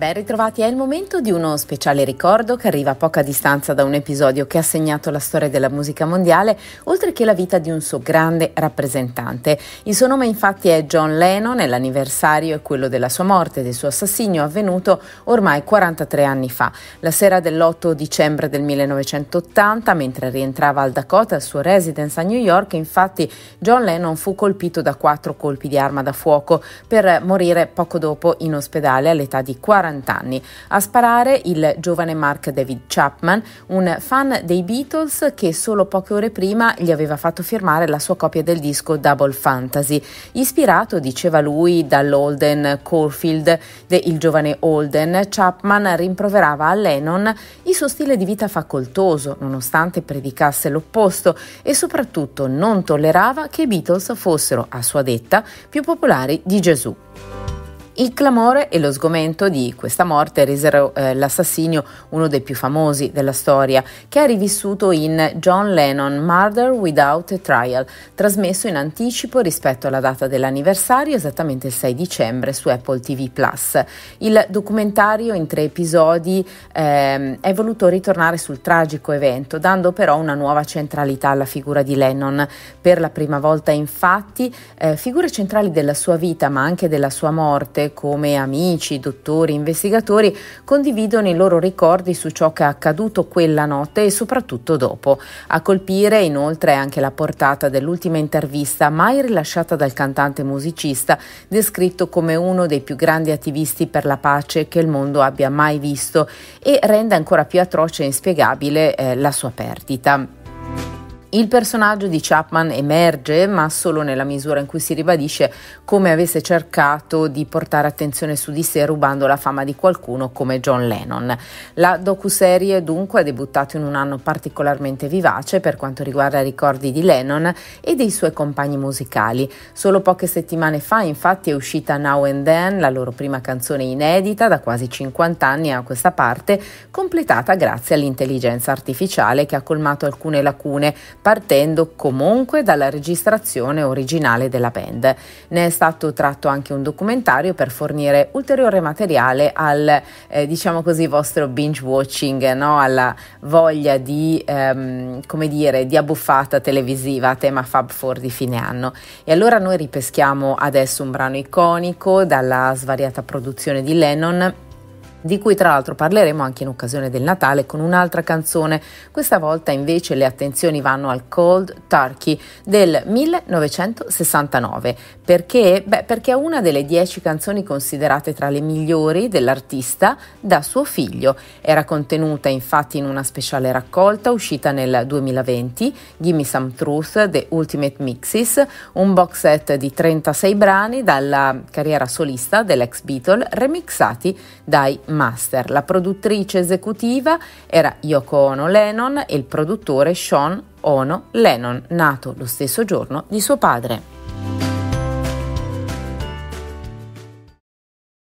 Ben ritrovati, è il momento di uno speciale ricordo che arriva a poca distanza da un episodio che ha segnato la storia della musica mondiale, oltre che la vita di un suo grande rappresentante. Il suo nome infatti è John Lennon e l'anniversario è quello della sua morte, del suo assassinio avvenuto ormai 43 anni fa. La sera dell'8 dicembre del 1980, mentre rientrava al Dakota, al suo residence a New York, infatti John Lennon fu colpito da quattro colpi di arma da fuoco per morire poco dopo in ospedale all'età di 40 40 anni. A sparare il giovane Mark David Chapman, un fan dei Beatles che solo poche ore prima gli aveva fatto firmare la sua copia del disco Double Fantasy, ispirato, diceva lui, dall'Olden Caulfield, de il giovane Holden. Chapman rimproverava a Lennon il suo stile di vita facoltoso, nonostante predicasse l'opposto, e soprattutto non tollerava che i Beatles fossero, a sua detta, più popolari di Gesù. Il clamore e lo sgomento di questa morte resero eh, l'assassinio uno dei più famosi della storia, che ha rivissuto in John Lennon Murder Without Trial, trasmesso in anticipo rispetto alla data dell'anniversario, esattamente il 6 dicembre, su Apple TV Plus. Il documentario in tre episodi eh, è voluto ritornare sul tragico evento, dando però una nuova centralità alla figura di Lennon. Per la prima volta, infatti, eh, figure centrali della sua vita, ma anche della sua morte, come amici, dottori, investigatori condividono i loro ricordi su ciò che è accaduto quella notte e soprattutto dopo. A colpire inoltre anche la portata dell'ultima intervista mai rilasciata dal cantante musicista, descritto come uno dei più grandi attivisti per la pace che il mondo abbia mai visto e rende ancora più atroce e inspiegabile eh, la sua perdita. Il personaggio di Chapman emerge, ma solo nella misura in cui si ribadisce come avesse cercato di portare attenzione su di sé rubando la fama di qualcuno come John Lennon. La docuserie dunque ha debuttato in un anno particolarmente vivace per quanto riguarda i ricordi di Lennon e dei suoi compagni musicali. Solo poche settimane fa infatti è uscita Now and Then, la loro prima canzone inedita da quasi 50 anni a questa parte, completata grazie all'intelligenza artificiale che ha colmato alcune lacune partendo comunque dalla registrazione originale della band. Ne è stato tratto anche un documentario per fornire ulteriore materiale al, eh, diciamo così, vostro binge watching, no? alla voglia di, ehm, come dire, di abbuffata televisiva a tema Fab Four di fine anno. E allora noi ripeschiamo adesso un brano iconico dalla svariata produzione di Lennon di cui tra l'altro parleremo anche in occasione del Natale con un'altra canzone. Questa volta invece le attenzioni vanno al Cold Turkey del 1969. Perché? Beh, perché è una delle dieci canzoni considerate tra le migliori dell'artista da suo figlio. Era contenuta infatti in una speciale raccolta uscita nel 2020, Gimme Some Truth, The Ultimate Mixes, un box set di 36 brani dalla carriera solista dell'ex Beatle remixati dai Master. La produttrice esecutiva era Yoko Ono Lennon e il produttore Sean Ono Lennon, nato lo stesso giorno di suo padre.